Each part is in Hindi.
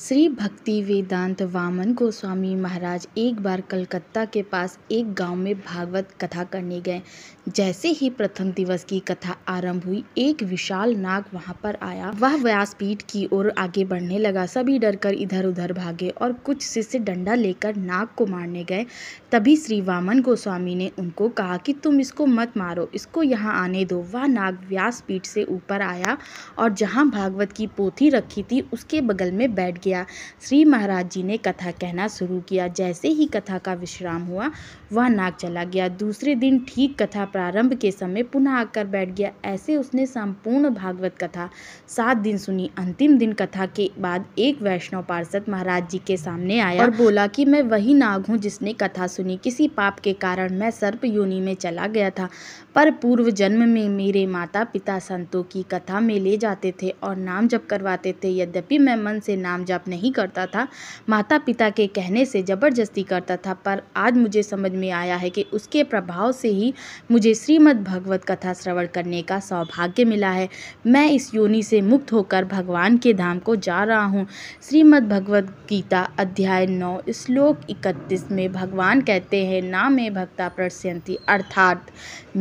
श्री भक्ति वेदांत वामन गोस्वामी महाराज एक बार कलकत्ता के पास एक गांव में भागवत कथा करने गए जैसे ही प्रथम दिवस की कथा आरंभ हुई एक विशाल नाग वहां पर आया वह व्यासपीठ की ओर आगे बढ़ने लगा सभी डरकर इधर उधर भागे और कुछ शिष्य डंडा लेकर नाग को मारने गए तभी श्री वामन गोस्वामी ने उनको कहा कि तुम इसको मत मारो इसको यहाँ आने दो वह नाग व्यासपीठ से ऊपर आया और जहाँ भागवत की पोथी रखी थी उसके बगल में बैठ किया श्री महाराज जी ने कथा कहना शुरू किया जैसे ही कथा का विश्राम हुआ वह नाग चला गया दूसरे दिन ठीक कथा प्रारंभ के समय पुनः आकर बैठ गया ऐसे उसने संपूर्ण भागवत कथा सात दिन सुनी अंतिम दिन कथा के बाद एक वैष्णव पार्षद महाराज जी के सामने आया और बोला कि मैं वही नाग हूँ जिसने कथा सुनी किसी पाप के कारण मैं सर्प योनि में चला गया था पर पूर्व जन्म में मेरे माता पिता संतों की कथा में ले जाते थे और नाम जप करवाते थे यद्यपि मैं मन से नाम जप जप नहीं करता था माता पिता के कहने से ज़बरदस्ती करता था पर आज मुझे समझ में आया है कि उसके प्रभाव से ही मुझे श्रीमद् भगवत कथा श्रवण करने का सौभाग्य मिला है मैं इस योनि से मुक्त होकर भगवान के धाम को जा रहा हूँ श्रीमद भगवद गीता अध्याय नौ श्लोक इकतीस में भगवान कहते हैं ना मैं भक्ता प्रसन्नति अर्थात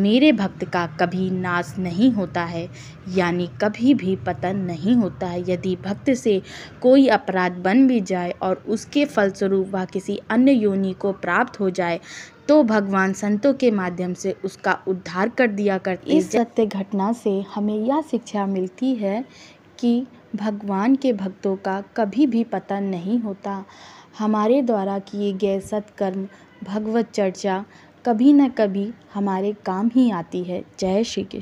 मेरे भक्त का कभी नाश नहीं होता है यानी कभी भी पतन नहीं होता है यदि भक्त से कोई अपराध बन भी जाए और उसके फलस्वरूप वह किसी अन्य योनि को प्राप्त हो जाए तो भगवान संतों के माध्यम से उसका उद्धार कर दिया करते इस सत्य घटना से हमें यह शिक्षा मिलती है कि भगवान के भक्तों का कभी भी पतन नहीं होता हमारे द्वारा किए गए सत्कर्म भगवत चर्चा कभी न कभी हमारे काम ही आती है जय श्री कृष्ण